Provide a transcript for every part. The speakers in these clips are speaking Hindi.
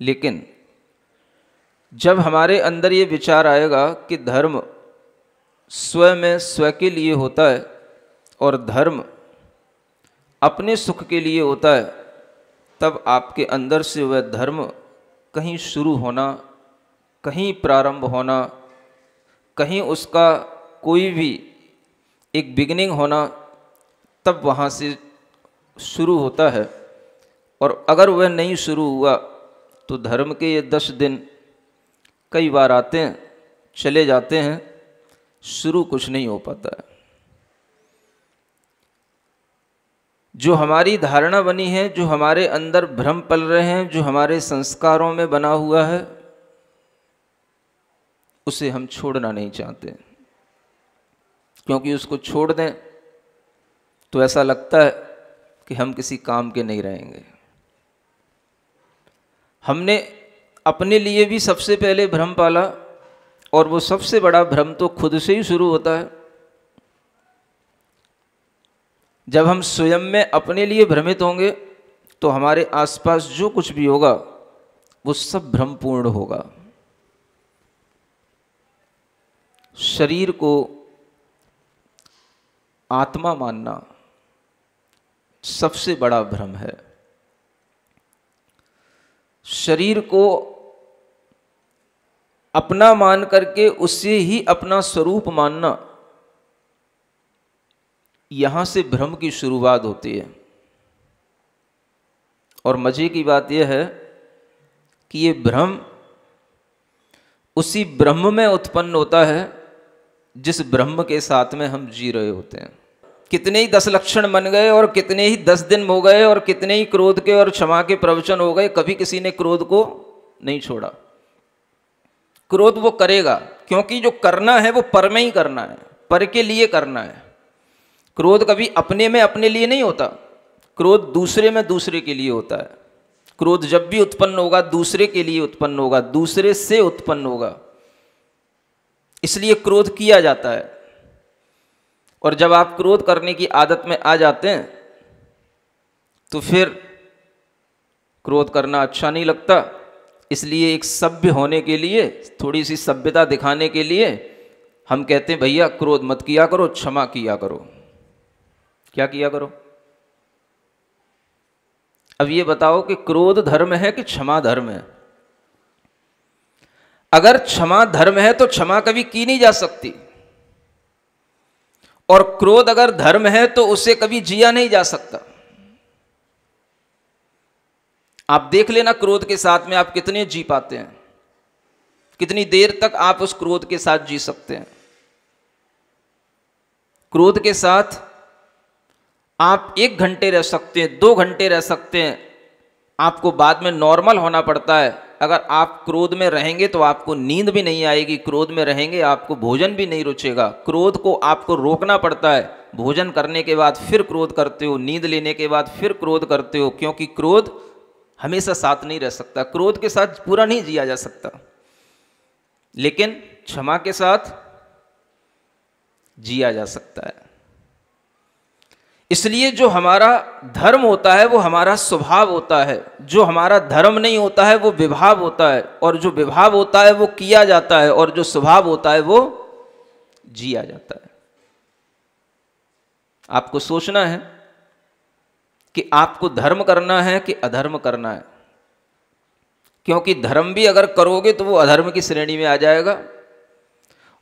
लेकिन जब हमारे अंदर ये विचार आएगा कि धर्म स्व में स्व के लिए होता है और धर्म अपने सुख के लिए होता है तब आपके अंदर से वह धर्म कहीं शुरू होना कहीं प्रारंभ होना कहीं उसका कोई भी एक बिगनिंग होना तब वहाँ से शुरू होता है और अगर वह नहीं शुरू हुआ तो धर्म के ये दस दिन कई बार आते हैं चले जाते हैं शुरू कुछ नहीं हो पाता है जो हमारी धारणा बनी है जो हमारे अंदर भ्रम पल रहे हैं जो हमारे संस्कारों में बना हुआ है उसे हम छोड़ना नहीं चाहते क्योंकि उसको छोड़ दें तो ऐसा लगता है कि हम किसी काम के नहीं रहेंगे हमने अपने लिए भी सबसे पहले भ्रम पाला और वो सबसे बड़ा भ्रम तो खुद से ही शुरू होता है जब हम स्वयं में अपने लिए भ्रमित होंगे तो हमारे आसपास जो कुछ भी होगा वो सब भ्रमपूर्ण होगा शरीर को आत्मा मानना सबसे बड़ा भ्रम है शरीर को अपना मान करके उससे ही अपना स्वरूप मानना यहाँ से भ्रम की शुरुआत होती है और मज़े की बात यह है कि ये भ्रम उसी ब्रह्म में उत्पन्न होता है जिस ब्रह्म के साथ में हम जी रहे होते हैं कितने ही दस लक्षण बन गए और कितने ही दस दिन हो गए और कितने ही क्रोध के और क्षमा के प्रवचन हो गए कभी किसी ने क्रोध को नहीं छोड़ा क्रोध वो करेगा क्योंकि जो करना है वो पर में ही करना है पर के लिए करना है क्रोध कभी अपने में अपने लिए नहीं होता क्रोध दूसरे में दूसरे के लिए होता है क्रोध जब भी उत्पन्न होगा दूसरे के लिए उत्पन्न होगा दूसरे से उत्पन्न होगा इसलिए क्रोध किया जाता है और जब आप क्रोध करने की आदत में आ जाते हैं तो फिर क्रोध करना अच्छा नहीं लगता इसलिए एक सभ्य होने के लिए थोड़ी सी सभ्यता दिखाने के लिए हम कहते हैं भैया क्रोध मत किया करो क्षमा किया करो क्या किया करो अब ये बताओ कि क्रोध धर्म है कि क्षमा धर्म है अगर क्षमा धर्म है तो क्षमा कभी की नहीं जा सकती और क्रोध अगर धर्म है तो उसे कभी जिया नहीं जा सकता आप देख लेना क्रोध के साथ में आप कितने जी पाते हैं कितनी देर तक आप उस क्रोध के साथ जी सकते हैं क्रोध के साथ आप एक घंटे रह सकते हैं दो घंटे रह सकते हैं आपको बाद में नॉर्मल होना पड़ता है अगर आप क्रोध में रहेंगे तो आपको नींद भी नहीं आएगी क्रोध में रहेंगे आपको भोजन भी नहीं रुचेगा क्रोध को आपको रोकना पड़ता है भोजन करने के बाद फिर क्रोध करते हो नींद लेने के बाद फिर क्रोध करते हो क्योंकि क्रोध हमेशा साथ नहीं रह सकता क्रोध के साथ पूरा नहीं जिया जा सकता लेकिन क्षमा के साथ जिया जा सकता है इसलिए जो हमारा धर्म होता है वो हमारा स्वभाव होता है जो हमारा धर्म नहीं होता है वो विभाव होता है और जो विभाव होता है वो किया जाता है और जो स्वभाव होता है वो जिया जाता है आपको सोचना है कि आपको धर्म करना है कि अधर्म करना है क्योंकि धर्म भी अगर करोगे तो वो अधर्म की श्रेणी में आ जाएगा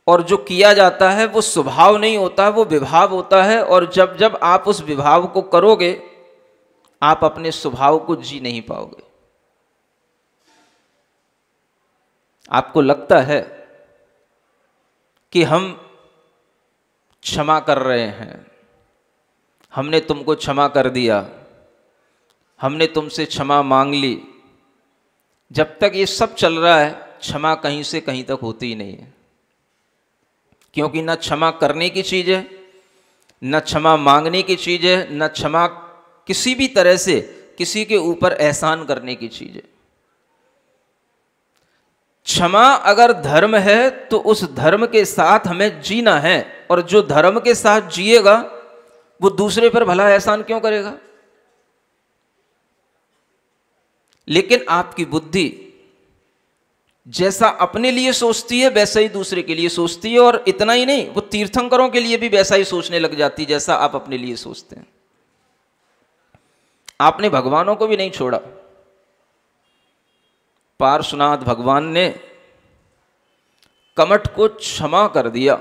और जो किया जाता है वो स्वभाव नहीं होता वो विभाव होता है और जब जब आप उस विभाव को करोगे आप अपने स्वभाव को जी नहीं पाओगे आपको लगता है कि हम क्षमा कर रहे हैं हमने तुमको क्षमा कर दिया हमने तुमसे क्षमा मांग ली जब तक ये सब चल रहा है क्षमा कहीं से कहीं तक होती ही नहीं है क्योंकि न क्षमा करने की चीज़ है न क्षमा मांगने की चीज़ है न क्षमा किसी भी तरह से किसी के ऊपर एहसान करने की चीज़ है क्षमा अगर धर्म है तो उस धर्म के साथ हमें जीना है और जो धर्म के साथ जिएगा वो दूसरे पर भला एहसान क्यों करेगा लेकिन आपकी बुद्धि जैसा अपने लिए सोचती है वैसा ही दूसरे के लिए सोचती है और इतना ही नहीं वो तीर्थंकरों के लिए भी वैसा ही सोचने लग जाती है जैसा आप अपने लिए सोचते हैं आपने भगवानों को भी नहीं छोड़ा पार्श्वनाथ भगवान ने कमट को क्षमा कर दिया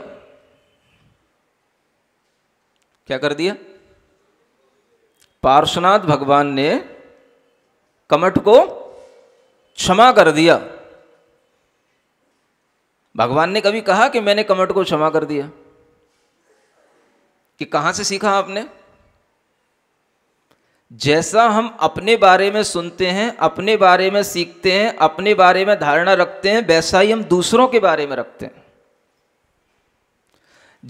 क्या कर दिया पार्श्वनाथ भगवान ने कमट को क्षमा कर दिया भगवान ने कभी कहा कि मैंने कमट को क्षमा कर दिया कि कहां से सीखा आपने जैसा हम अपने बारे में सुनते हैं अपने बारे में सीखते हैं अपने बारे में धारणा रखते हैं वैसा ही हम दूसरों के बारे में रखते हैं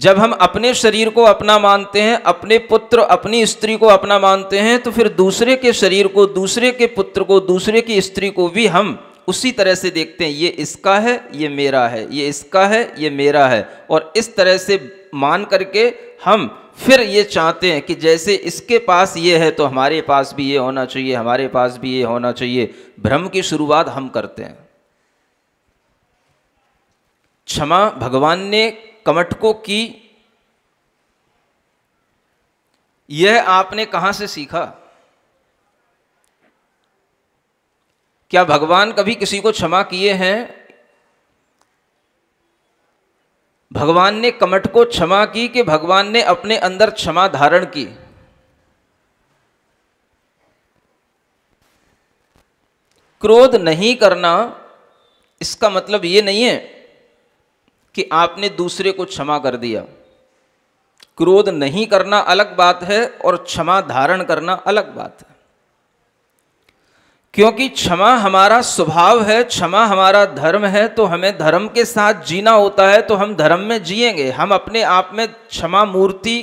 जब हम अपने शरीर को अपना मानते हैं अपने पुत्र अपनी स्त्री को अपना मानते हैं तो फिर दूसरे के शरीर को दूसरे के पुत्र को दूसरे की स्त्री को भी हम उसी तरह से देखते हैं ये इसका है ये मेरा है ये इसका है ये मेरा है और इस तरह से मान करके हम फिर ये चाहते हैं कि जैसे इसके पास ये है तो हमारे पास भी ये होना चाहिए हमारे पास भी ये होना चाहिए भ्रम की शुरुआत हम करते हैं क्षमा भगवान ने को की यह आपने कहां से सीखा क्या भगवान कभी किसी को क्षमा किए हैं भगवान ने कमठ को क्षमा की कि भगवान ने अपने अंदर क्षमा धारण की क्रोध नहीं करना इसका मतलब ये नहीं है कि आपने दूसरे को क्षमा कर दिया क्रोध नहीं करना अलग बात है और क्षमा धारण करना अलग बात है क्योंकि क्षमा हमारा स्वभाव है क्षमा हमारा धर्म है तो हमें धर्म के साथ जीना होता है तो हम धर्म में जिएंगे हम अपने आप में क्षमा मूर्ति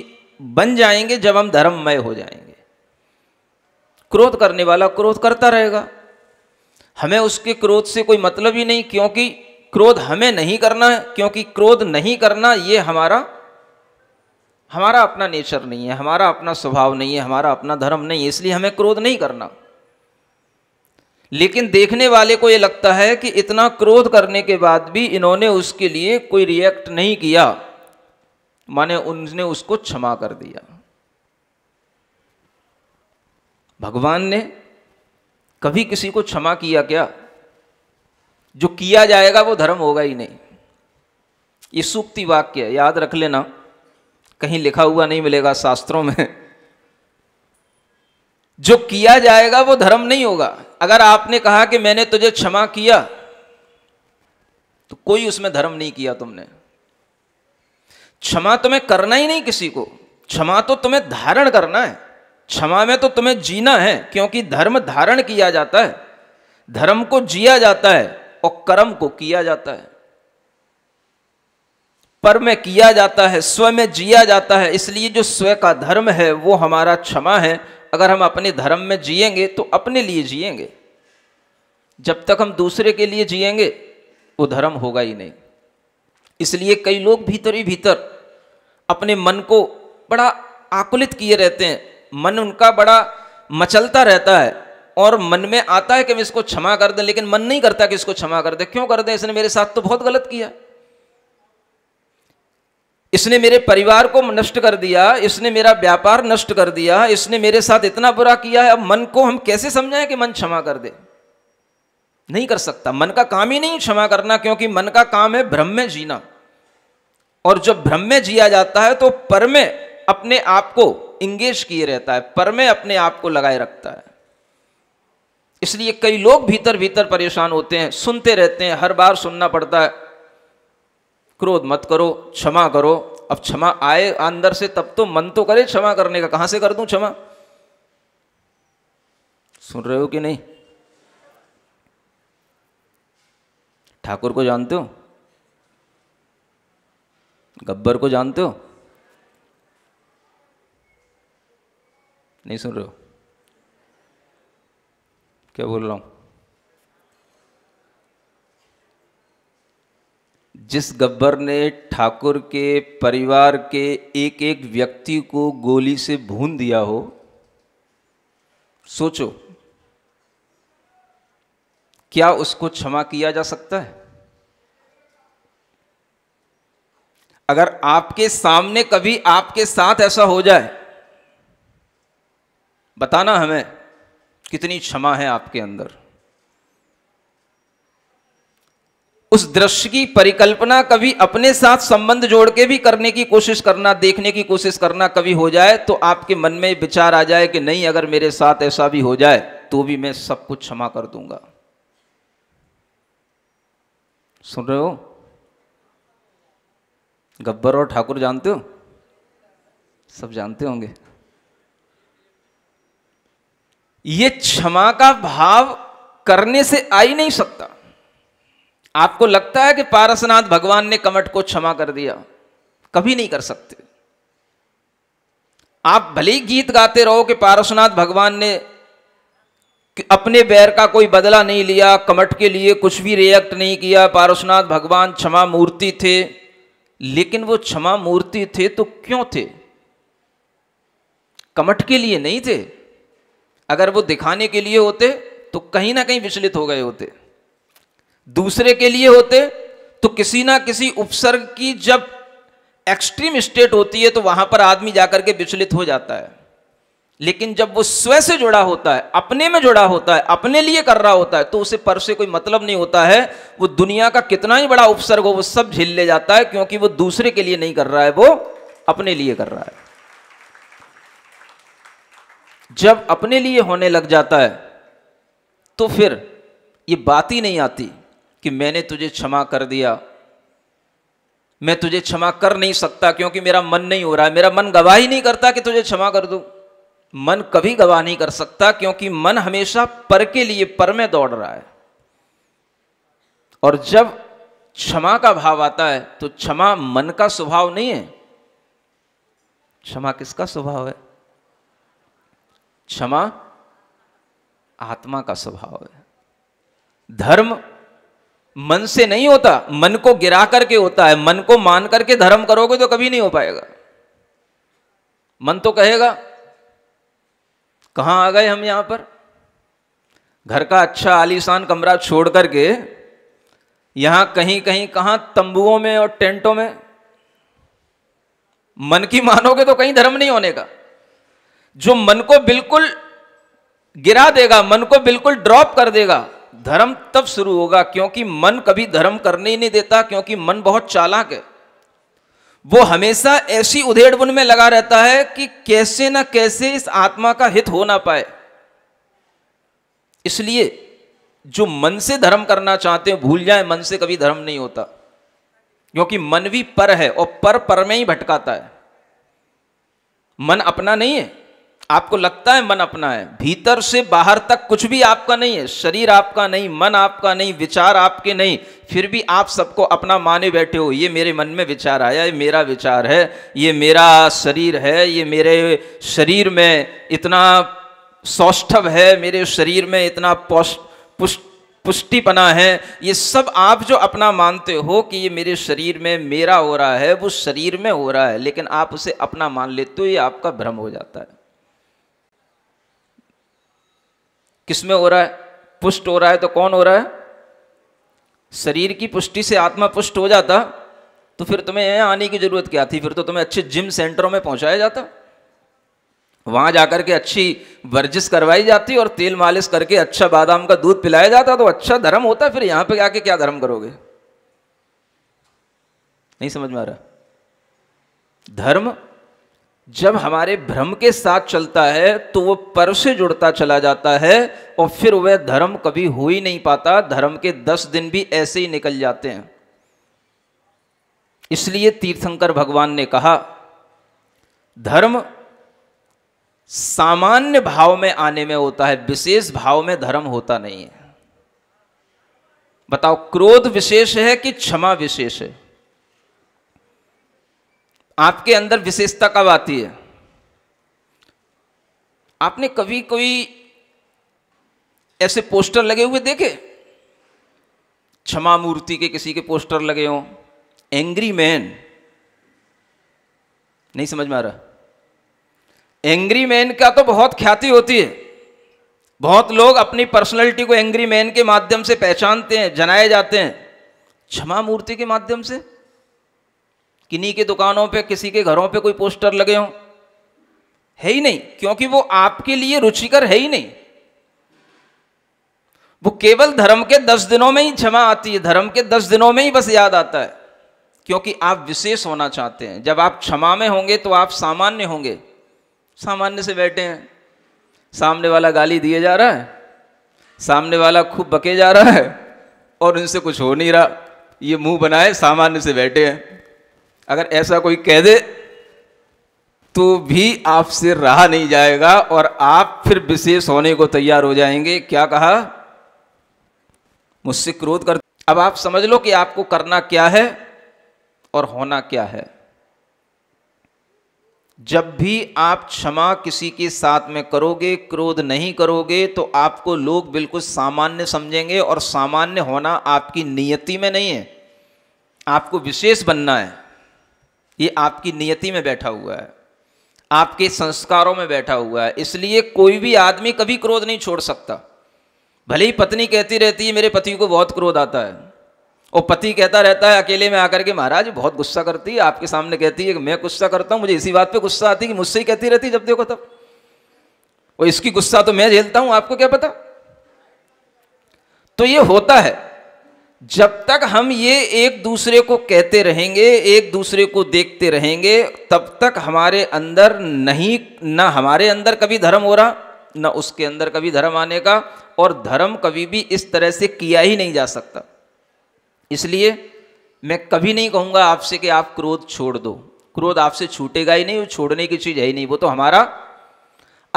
बन जाएंगे जब हम धर्ममय हो जाएंगे क्रोध करने वाला क्रोध करता रहेगा हमें उसके क्रोध से कोई मतलब ही नहीं क्योंकि क्रोध हमें नहीं करना है क्योंकि क्रोध नहीं करना ये हमारा हमारा अपना नेचर नहीं है हमारा अपना स्वभाव नहीं है हमारा अपना धर्म नहीं है इसलिए हमें क्रोध नहीं करना लेकिन देखने वाले को ये लगता है कि इतना क्रोध करने के बाद भी इन्होंने उसके लिए कोई रिएक्ट नहीं किया माने उनने उसको क्षमा कर दिया भगवान ने कभी किसी को क्षमा किया क्या जो किया जाएगा वो धर्म होगा ही नहीं ये सूक्ति वाक्य याद रख लेना कहीं लिखा हुआ नहीं मिलेगा शास्त्रों में जो किया जाएगा वो धर्म नहीं होगा अगर आपने कहा कि मैंने तुझे क्षमा किया तो कोई उसमें धर्म नहीं किया तुमने क्षमा तुम्हें करना ही नहीं किसी को क्षमा तो तुम्हें धारण करना है क्षमा में तो तुम्हें जीना है क्योंकि धर्म धारण किया जाता है धर्म को जिया जाता है और कर्म को किया जाता है पर में किया जाता है स्व में जिया जाता है इसलिए जो स्व का धर्म है वो हमारा क्षमा है अगर हम अपने धर्म में जिएंगे तो अपने लिए जिएंगे जब तक हम दूसरे के लिए जिएंगे वो धर्म होगा ही नहीं इसलिए कई लोग भीतर ही भीतर अपने मन को बड़ा आकुलित किए रहते हैं मन उनका बड़ा मचलता रहता है और मन में आता है कि हम इसको क्षमा कर दें लेकिन मन नहीं करता कि इसको क्षमा कर दें क्यों कर दें इसने मेरे साथ तो बहुत गलत किया इसने मेरे परिवार को नष्ट कर दिया इसने मेरा व्यापार नष्ट कर दिया इसने मेरे साथ इतना बुरा किया है अब मन को हम कैसे समझाएं कि मन क्षमा कर दे नहीं कर सकता मन का काम ही नहीं क्षमा करना क्योंकि मन का काम है भ्रम में जीना और जब भ्रम में जिया जाता है तो पर में अपने आप को इंगेज किए रहता है पर में अपने आप को लगाए रखता है इसलिए कई लोग भीतर भीतर परेशान होते हैं सुनते रहते हैं हर बार सुनना पड़ता है क्रोध मत करो क्षमा करो अब क्षमा आए अंदर से तब तो मन तो करे क्षमा करने का कहां से कर दू क्षमा सुन रहे हो कि नहीं ठाकुर को जानते हो गब्बर को जानते हो नहीं सुन रहे हो क्या बोल रहा हूं जिस गब्बर ने ठाकुर के परिवार के एक एक व्यक्ति को गोली से भून दिया हो सोचो क्या उसको क्षमा किया जा सकता है अगर आपके सामने कभी आपके साथ ऐसा हो जाए बताना हमें कितनी क्षमा है आपके अंदर उस दृश्य की परिकल्पना कभी अपने साथ संबंध जोड़ के भी करने की कोशिश करना देखने की कोशिश करना कभी हो जाए तो आपके मन में विचार आ जाए कि नहीं अगर मेरे साथ ऐसा भी हो जाए तो भी मैं सब कुछ क्षमा कर दूंगा सुन रहे हो गब्बर और ठाकुर जानते हो सब जानते होंगे ये क्षमा का भाव करने से आ ही नहीं सकता आपको लगता है कि पारसनाथ भगवान ने कमट को क्षमा कर दिया कभी नहीं कर सकते आप भले ही गीत गाते रहो कि पारसनाथ भगवान ने अपने बैर का कोई बदला नहीं लिया कमट के लिए कुछ भी रिएक्ट नहीं किया पारसनाथ भगवान क्षमा मूर्ति थे लेकिन वो क्षमा मूर्ति थे तो क्यों थे कमट के लिए नहीं थे अगर वो दिखाने के लिए होते तो कहीं ना कहीं विचलित हो गए होते दूसरे के लिए होते तो किसी ना किसी उपसर्ग की जब एक्सट्रीम स्टेट होती है तो वहां पर आदमी जाकर के विचलित हो जाता है लेकिन जब वो स्व से जुड़ा होता है अपने में जुड़ा होता है अपने लिए कर रहा होता है तो उसे पर से कोई मतलब नहीं होता है वो दुनिया का कितना ही बड़ा उपसर्ग हो वो सब झेल ले जाता है क्योंकि वो दूसरे के लिए नहीं कर रहा है वो अपने लिए कर रहा है जब अपने लिए होने लग जाता है तो फिर ये बात ही नहीं आती कि मैंने तुझे क्षमा कर दिया मैं तुझे क्षमा कर नहीं सकता क्योंकि मेरा मन नहीं हो रहा है मेरा मन गवाह ही नहीं करता कि तुझे क्षमा कर दू मन कभी गवाह नहीं कर सकता क्योंकि मन हमेशा पर के लिए पर में दौड़ रहा है और जब क्षमा का भाव आता है तो क्षमा मन का स्वभाव नहीं है क्षमा किसका स्वभाव है क्षमा आत्मा का स्वभाव है धर्म मन से नहीं होता मन को गिरा करके होता है मन को मान करके धर्म करोगे तो कभी नहीं हो पाएगा मन तो कहेगा कहां आ गए हम यहां पर घर का अच्छा आलीशान कमरा छोड़ करके यहां कहीं कहीं कहां तंबुओं में और टेंटों में मन की मानोगे तो कहीं धर्म नहीं होने का जो मन को बिल्कुल गिरा देगा मन को बिल्कुल ड्रॉप कर देगा धर्म तब शुरू होगा क्योंकि मन कभी धर्म करने ही नहीं देता क्योंकि मन बहुत चालाक है वो हमेशा ऐसी उधेड़बुन में लगा रहता है कि कैसे ना कैसे इस आत्मा का हित हो ना पाए इसलिए जो मन से धर्म करना चाहते हैं भूल जाए मन से कभी धर्म नहीं होता क्योंकि मन भी पर है और पर पर में ही भटकाता है मन अपना नहीं है आपको लगता है मन अपना है भीतर से बाहर तक कुछ भी आपका नहीं है शरीर आपका नहीं मन आपका नहीं विचार आपके नहीं फिर भी आप सबको अपना माने बैठे हो ये मेरे मन में विचार आया ये मेरा विचार है ये मेरा शरीर है ये मेरे शरीर में इतना सौष्ठव है मेरे शरीर में इतना पुष्ट पुष्टिपना है ये सब आप जो अपना मानते हो कि ये मेरे शरीर में मेरा हो रहा है वो शरीर में हो रहा है लेकिन आप उसे अपना मान लेते हो ये आपका भ्रम हो जाता है किसमें हो रहा है पुष्ट हो रहा है तो कौन हो रहा है शरीर की पुष्टि से आत्मा पुष्ट हो जाता तो फिर तुम्हें यहाँ आने की जरूरत क्या थी फिर तो तुम्हें अच्छे जिम सेंटरों में पहुंचाया जाता वहां जाकर के अच्छी वर्जिश करवाई जाती और तेल मालिश करके अच्छा बादाम का दूध पिलाया जाता तो अच्छा धर्म होता फिर यहां पे आके क्या धर्म करोगे नहीं समझ में आ रहा धर्म जब हमारे भ्रम के साथ चलता है तो वह पर से जुड़ता चला जाता है और फिर वह धर्म कभी हो ही नहीं पाता धर्म के दस दिन भी ऐसे ही निकल जाते हैं इसलिए तीर्थंकर भगवान ने कहा धर्म सामान्य भाव में आने में होता है विशेष भाव में धर्म होता नहीं है बताओ क्रोध विशेष है कि क्षमा विशेष है आपके अंदर विशेषता कब आती है आपने कभी कोई ऐसे पोस्टर लगे हुए देखे क्षमा मूर्ति के किसी के पोस्टर लगे हों एंग्री मैन नहीं समझ में आ रहा एंग्री मैन का तो बहुत ख्याति होती है बहुत लोग अपनी पर्सनैलिटी को एंग्री मैन के माध्यम से पहचानते हैं जनाए जाते हैं क्षमा मूर्ति के माध्यम से किन्हीं के दुकानों पे किसी के घरों पे कोई पोस्टर लगे हों है ही नहीं क्योंकि वो आपके लिए रुचिकर है ही नहीं वो केवल धर्म के दस दिनों में ही क्षमा आती है धर्म के दस दिनों में ही बस याद आता है क्योंकि आप विशेष होना चाहते हैं जब आप क्षमा में होंगे तो आप सामान्य होंगे सामान्य से बैठे हैं सामने वाला गाली दिए जा रहा है सामने वाला खूब बके जा रहा है और उनसे कुछ हो नहीं रहा ये मुंह बनाए सामान्य से बैठे हैं अगर ऐसा कोई कह दे तो भी आपसे रहा नहीं जाएगा और आप फिर विशेष होने को तैयार हो जाएंगे क्या कहा मुझसे क्रोध कर अब आप समझ लो कि आपको करना क्या है और होना क्या है जब भी आप क्षमा किसी के साथ में करोगे क्रोध नहीं करोगे तो आपको लोग बिल्कुल सामान्य समझेंगे और सामान्य होना आपकी नियति में नहीं है आपको विशेष बनना है ये आपकी नियति में बैठा हुआ है आपके संस्कारों में बैठा हुआ है इसलिए कोई भी आदमी कभी क्रोध नहीं छोड़ सकता भले ही पत्नी कहती रहती है मेरे पति को बहुत क्रोध आता है और पति कहता रहता है अकेले में आकर के महाराज बहुत गुस्सा करती है आपके सामने कहती है कि मैं गुस्सा करता हूँ मुझे इसी बात पे गुस्सा आती है कि मुझसे ही कहती रहती जब देखो तब और इसकी गुस्सा तो मैं झेलता हूँ आपको क्या पता तो ये होता है जब तक हम ये एक दूसरे को कहते रहेंगे एक दूसरे को देखते रहेंगे तब तक हमारे अंदर नहीं ना हमारे अंदर कभी धर्म हो रहा ना उसके अंदर कभी धर्म आने का और धर्म कभी भी इस तरह से किया ही नहीं जा सकता इसलिए मैं कभी नहीं कहूँगा आपसे कि आप क्रोध छोड़ दो क्रोध आपसे छूटेगा ही नहीं वो छोड़ने की चीज़ है ही नहीं वो तो हमारा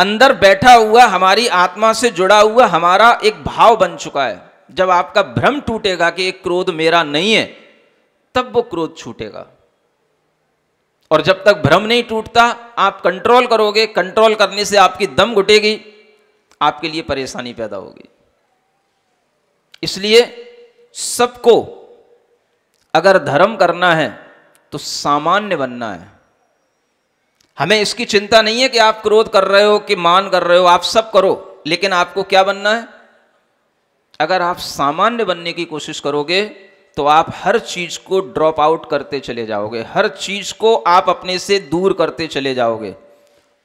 अंदर बैठा हुआ हमारी आत्मा से जुड़ा हुआ हमारा एक भाव बन चुका है जब आपका भ्रम टूटेगा कि एक क्रोध मेरा नहीं है तब वो क्रोध छूटेगा और जब तक भ्रम नहीं टूटता आप कंट्रोल करोगे कंट्रोल करने से आपकी दम घुटेगी आपके लिए परेशानी पैदा होगी इसलिए सबको अगर धर्म करना है तो सामान्य बनना है हमें इसकी चिंता नहीं है कि आप क्रोध कर रहे हो कि मान कर रहे हो आप सब करो लेकिन आपको क्या बनना है अगर आप सामान्य बनने की कोशिश करोगे तो आप हर चीज़ को ड्रॉप आउट करते चले जाओगे हर चीज़ को आप अपने से दूर करते चले जाओगे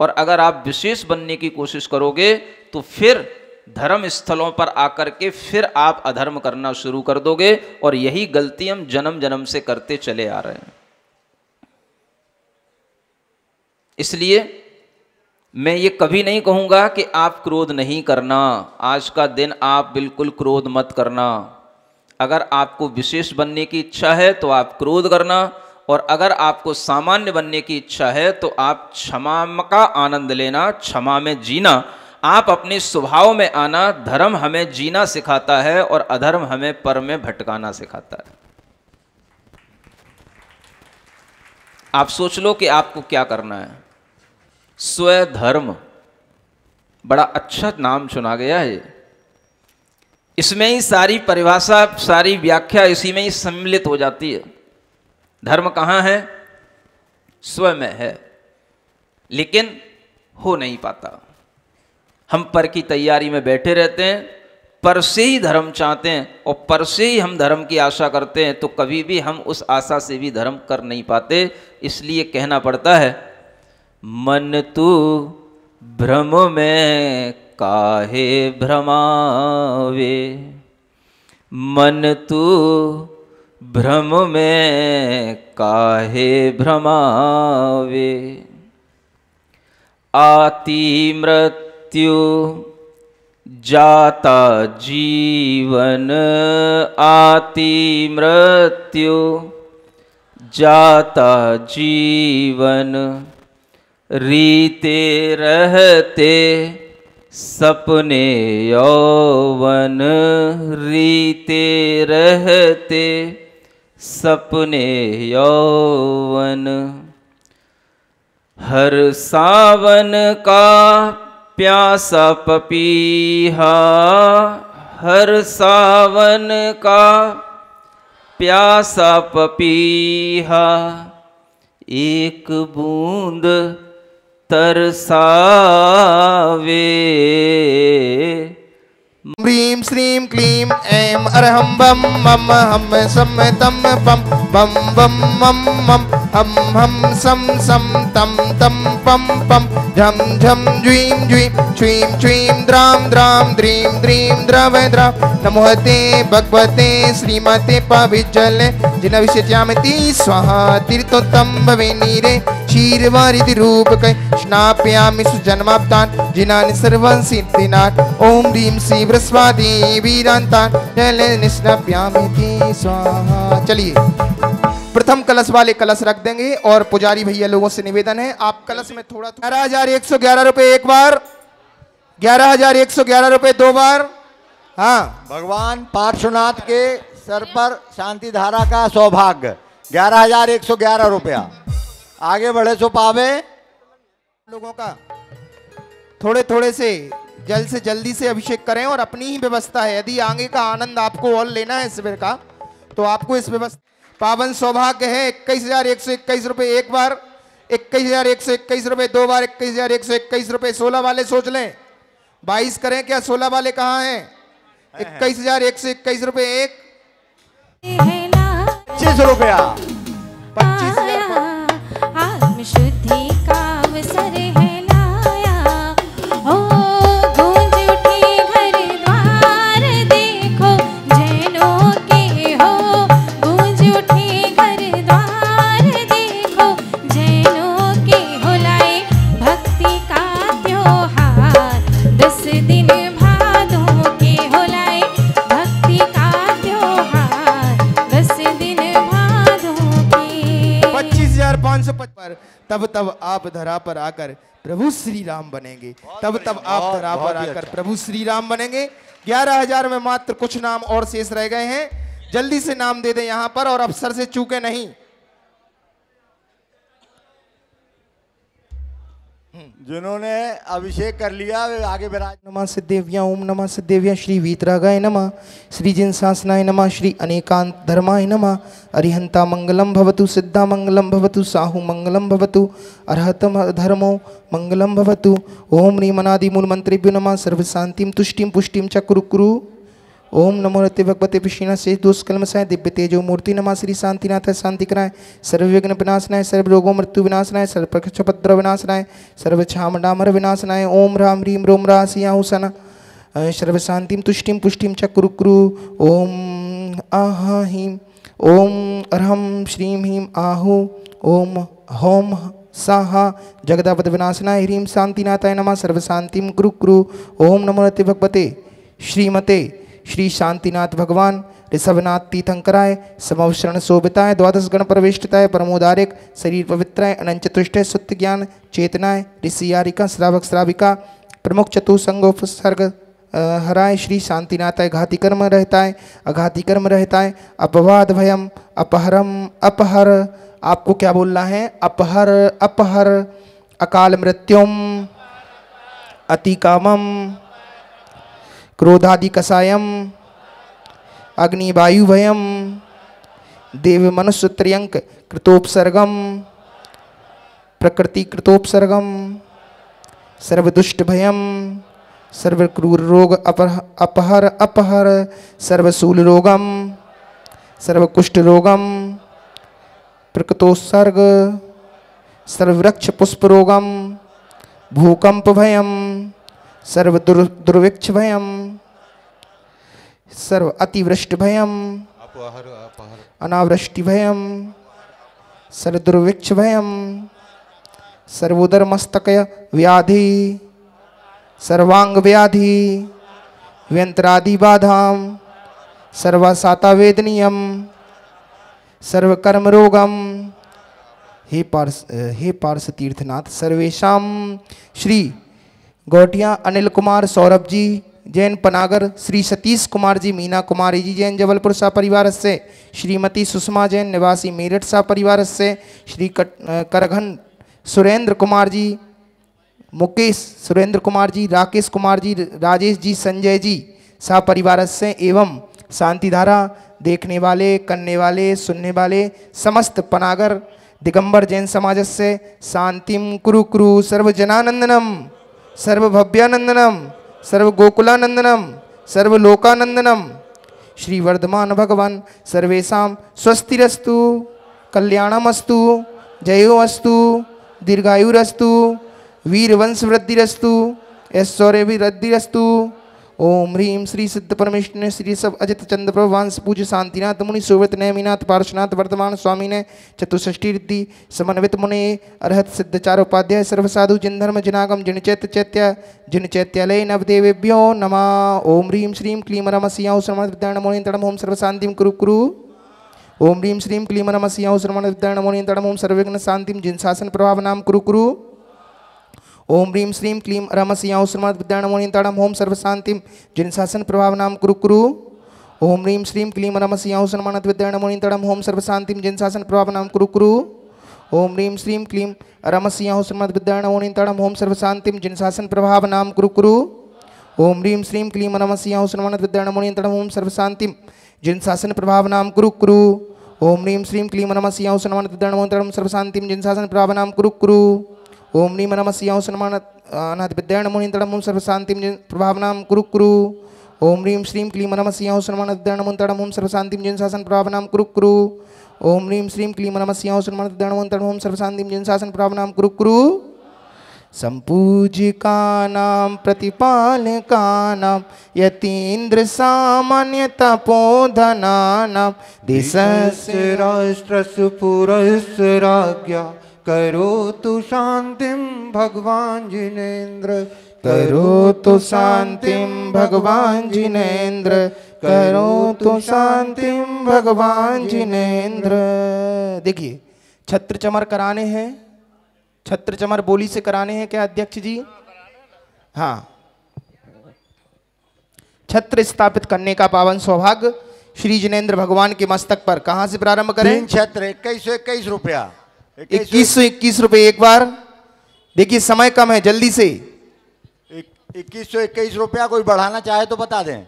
और अगर आप विशेष बनने की कोशिश करोगे तो फिर धर्म स्थलों पर आकर के फिर आप अधर्म करना शुरू कर दोगे और यही गलती हम जन्म जन्म से करते चले आ रहे हैं इसलिए मैं ये कभी नहीं कहूँगा कि आप क्रोध नहीं करना आज का दिन आप बिल्कुल क्रोध मत करना अगर आपको विशेष बनने की इच्छा है तो आप क्रोध करना और अगर आपको सामान्य बनने की इच्छा है तो आप क्षमा का आनंद लेना क्षमा में जीना आप अपने स्वभाव में आना धर्म हमें जीना सिखाता है और अधर्म हमें पर में भटकाना सिखाता है आप सोच लो कि आपको क्या करना है स्वधर्म बड़ा अच्छा नाम चुना गया है इसमें ही सारी परिभाषा सारी व्याख्या इसी में ही सम्मिलित हो जाती है धर्म कहाँ है स्व में है लेकिन हो नहीं पाता हम पर की तैयारी में बैठे रहते हैं पर से ही धर्म चाहते हैं और पर से ही हम धर्म की आशा करते हैं तो कभी भी हम उस आशा से भी धर्म कर नहीं पाते इसलिए कहना पड़ता है મન તું ભ્રમ મેં કાહે ભ્રમાવે મન તું ભ્રમ મેં કાહે ભ્રમાવે આતિ મૃત્યુ જાતા જીવન આતિ મૃત્યુ જાતા જીવન रीते रहते सपने यौवन रीते रहते सपने यौवन हर सावन का प्यासा पपीहा हर सावन का प्यासा पपीहा एक बूंद तरसावे ह्रीं श्रीम क्लीम ऐं अरहम बम मम हम सम तम पम बम बम मम मम हम हम सम सम तम तम पम पम झम झम ज्वीं ज्वीं छ्वीं छ्वीं द्राम द्राम द्रीम द्रीम द्रव द्रां नमोहते भगवते श्रीमते जिन विषय जिनविशत्यामिति स्वाहा तीर्थोत्तम भवे नीरे चीर क्षीरवारिधि रूपकै स्नापयामि सुजन्माब्दान् जिनानि सर्वान् सिद्धिनान् ॐ ह्रीं शिवस्वादी वीरान्तान् जल निष्णाप्यामिति स्वाहा चलिए प्रथम कलश वाले कलश रख देंगे और पुजारी भैया लोगों से निवेदन है आप कलश में थोड़ा तो- ग्यारह हजार एक सौ ग्यारह रुपए एक बार ग्यारह हजार एक सौ ग्यारह रुपए दो बार हाँ भगवान पार्श्वनाथ के सर पर शांति धारा का सौभाग्य ग्यारह हजार एक सौ ग्यारह रुपया आगे बढ़े सो पावे लोगों का थोड़े थोड़े से जल्द से जल्दी से अभिषेक करें और अपनी ही व्यवस्था है यदि आगे का आनंद आपको और लेना है शिविर का तो आपको इस व्यवस्था पावन सौभाग्य है इक्कीस हजार एक सौ इक्कीस रुपए एक बार इक्कीस हजार एक सौ इक्कीस रुपए दो बार इक्कीस हजार एक सौ इक्कीस रुपए सोलह वाले सोच लें बाईस करें क्या सोलह वाले कहाँ हैं इक्कीस हजार एक सौ इक्कीस रुपये एक पच्चीस रुपया पच्चीस तब तब आप धरा पर आकर प्रभु श्री राम बनेंगे तब तब आप धरा पर आकर अच्छा। प्रभु श्री राम बनेंगे ग्यारह हजार में मात्र कुछ नाम और शेष रह गए हैं जल्दी से नाम दे दें यहाँ पर और अफसर से चूके नहीं जिन्होंने अभिषेक कर लिया वे आगे विराज नमः सिद्धेव्या ओम नमः सिद्धेव्या श्री वीतरागाय नमः श्री सासनाय नमः श्री अनेकांत धर्माय नमः अरिहंता मंगलम भवतु सिद्धा मंगलम भवतु साहू मंगलम भवतु अर्हतम धर्मो मंगलम भवतु ओम ह्रीमनादिमूलमंत्रेभ्यो नमः सर्वशांतिम तुष्टिम पुष्टिम च कुरु ओम नमो रते भगवते विष्णु से दुष्कलम साय दिव्य तेजो मूर्ति नमा श्री शांतिनाथ शांतिकराय सर्वविघ्न विनाशनाय सर्व रोगों मृत्यु विनाशनाय सर्व पत्र विनाशनाय सर्व छाम डामर विनाशनाय ओम राम ह्रीम रोम रासिया हुसना तुष्टि पुष्टि च कुरु कुरु ओम आह ह्रीं ओम अर्म श्रीं ह्रीं आहु ओम होम साहा जगदापद विनाशनाय ह्रीं शांतिनाथाय नमः सर्वशांतिं कुरु कुरु ओम नमो रते भगवते श्रीमते श्री शांतिनाथ भगवान ऋषभनाथ तीर्थंकराय समवशरण शोभिताय द्वादश गण प्रविष्टताय परमोदारिक शरीर पवित्राय अनंत चतुष्ट सुत्य ज्ञान चेतनाय ऋषियारिका श्रावक श्राविका प्रमुख चतुसंगोपसर्ग हराय श्री शांतिनाथाय घाति कर्म रहताय अघाति कर्म रहताय अपवाद भयम अपहरम अपहर आपको क्या बोलना है अपहर अपहर अकाल मृत्युम अति कामम क्रोधादि अग्नि वायु भयम देव मनुष्य त्रियंक कृतोपसर्गम प्रकृति कृतोपसर्गम सर्वदुष्ट भयम सर्वक्रूर रोग अपहर अपहर सर्वशूल रोगम सर्वकुष्ठ रोगम प्रकृतोत्सर्ग सर्ववृक्ष पुष्प रोगम भूकंप भयम सर्व दुर्वृक्ष भयम सर्व अतिवृष्टिभयम दुर्विक्ष भयम सर्वोदर मस्तक व्याधि सर्वांग व्याधि व्यंतरादि बाधाम सर्वासाता वेदनीयम सर्वकर्म रोगम हे पार्स हे पार्स तीर्थनाथ सर्वेशा श्री गौटिया अनिल कुमार सौरभ जी जैन पनागर श्री सतीश कुमार जी मीना कुमारी जी जैन जबलपुर सा परिवार से श्रीमती सुषमा जैन निवासी मेरठ सा परिवार से श्री कट, करघन सुरेंद्र कुमार जी मुकेश सुरेंद्र कुमार जी राकेश कुमार जी राजेश जी संजय जी सा परिवार से एवं शांति धारा देखने वाले करने वाले सुनने वाले समस्त पनागर दिगंबर जैन समाज से शांतिम कुरु कुरु सर्वजनानंदनम सर्वभव्यानंदनम सर्वगोकुलानंदनम सर्वलोकानंदनम श्री वर्धमान भगवान सर्वेशा स्वस्तिरस्तु कल्याणमस्तु जयोस्तु दीर्घायुरस्तु वीरवंशवृद्धिरस्तु ऐश्वर्यवृद्धिरस्तु ओम ह्रीम श्री सिद्ध परमेश्वर श्री सब अजित चंद्र प्रभु वंश पूज शांतिनाथ मुनि सुवृत नयमीनाथ पार्श्वनाथ वर्तमान स्वामी ने चतुष्ठी रिद्धि समन्वित मुनि सिद्ध चार उपाध्याय सर्वसाधु जिन धर्म जिनागम जिन चैत्य चैत्य जिन चैत्यालय नवदेवेभ्यो नम ओम ह्रीम श्रीम क्लीम रमसियाँ श्रमण विद्याण मोहिन तड़म ओम सर्वशांतिम कुरु कुरु ओम ह्रीम श्रीम क्लीम रमसियाँ श्रमण विद्याण मुनि तड़म ओम सर्वघ्न शांति जिन शासन प्रभाव नाम कुरु कुरु ओम ह्रीं श्रीं क्लीं रमसिया श्रीमद विद्याणमोनिताड़म होम सर्वशांतिम जिन शासन प्रभाव नाम कुरु कुरु ओम ह्रीं श्रीं क्लीं रमसिया श्रमणत विद्याणमोनिताड़म होम सर्वशांतिम जिन शासन प्रभाव नाम कुरु कुरु ओम ह्रीं श्रीं क्लीं रमसिया श्रमद विद्याणमोनिताड़म होम सर्वशाति जिन शासन प्रभाव नाम कुरु कुरु ओम ह्रीं श्रीं क्लीं रमसिया श्रमणत विद्याणमोनिताड़म होम सर्वशांतिम जिन शासन प्रभाव नाम कुरु कुरु ओम ह्रीं श्रीं क्लीं रमसिया श्रमणत विद्याणमोनिताड़म सर्वशाति जिन प्रभावना प्रभाव कुरु कुरु ओम नी मनम सियां सन्मान अनाधिपद्याण मुनिंतड़म ओम सर्वशांति प्रभावनाम कुरु कुरु ओम ह्रीम श्रीम क्लीम नम सियां सन्मान अध्ययन मुंतड़म ओम सर्वशांति जिन शासन प्रभावनाम कुरु कुरु ओम ह्रीम श्रीम क्लीम नम सियां सन्मान अध्ययन मुंतड़म ओम कुरु कुरु संपूजिकानां प्रतिपालकानां यतीन्द्रसामान्यतपोधनानां दिशस्राष्ट्रसुपुरस्राज्ञा करो तु तो शांतिम भगवान जिनेन्द्र तु तो शांतिम भगवान जिनेन्द्र तु तो शांतिम भगवान जिनेन्द्र देखिए छत्र चमर कराने हैं छत्र चमर बोली से कराने हैं क्या अध्यक्ष जी हाँ छत्र स्थापित करने का पावन सौभाग्य श्री जिनेन्द्र भगवान के मस्तक पर कहा से प्रारंभ करें छत्र इक्कीस सौ इक्कीस रुपया इक्कीस सौ इक्कीस रुपए एक बार देखिए समय कम है जल्दी से इक्कीस सौ इक्कीस रुपया कोई बढ़ाना चाहे तो बता दें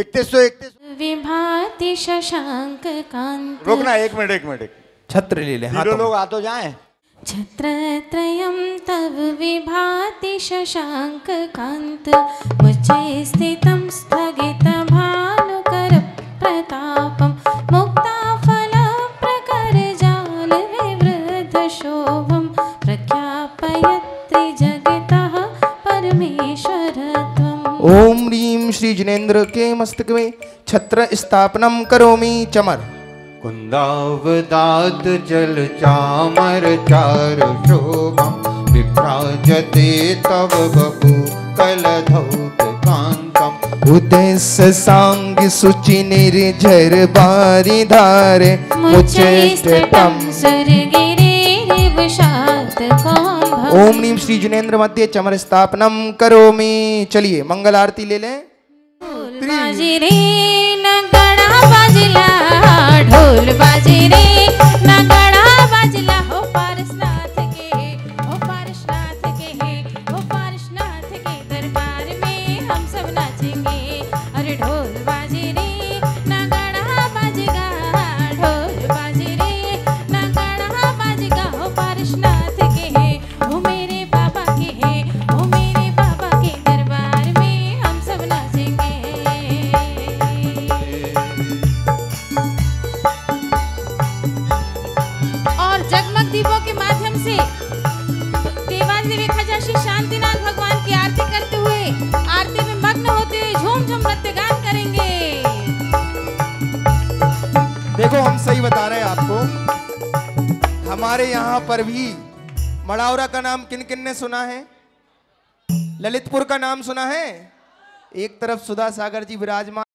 इकतीस सौ इकतीस विभाति शशांक कांत रुकना एक मिनट एक मिनट छत्र ले ले हाँ तो लोग आ तो जाए छत्र त्रयम तब विभाति शशांक कांत मुझे स्थितम स्थगित भानुकर प्रतापम विजनेन्द्र के मस्तक में छत्र स्थापनम करोमी चमर कुंदाव दात जल चामर चार शोभम विभ्राजते तव बपु कल धौत कांतम उदेश सांग सुचि निर्झर बारिधार मुचेष्टम ओम नीम श्री जुनेन्द्र मध्य चमर स्थापनम करोमी चलिए मंगल आरती ले लें बाजरी बाजी रे नगड़ा ढोल बाजरी रे नगड़ा ने सुना है ललितपुर का नाम सुना है एक तरफ सुधा सागर जी विराजमान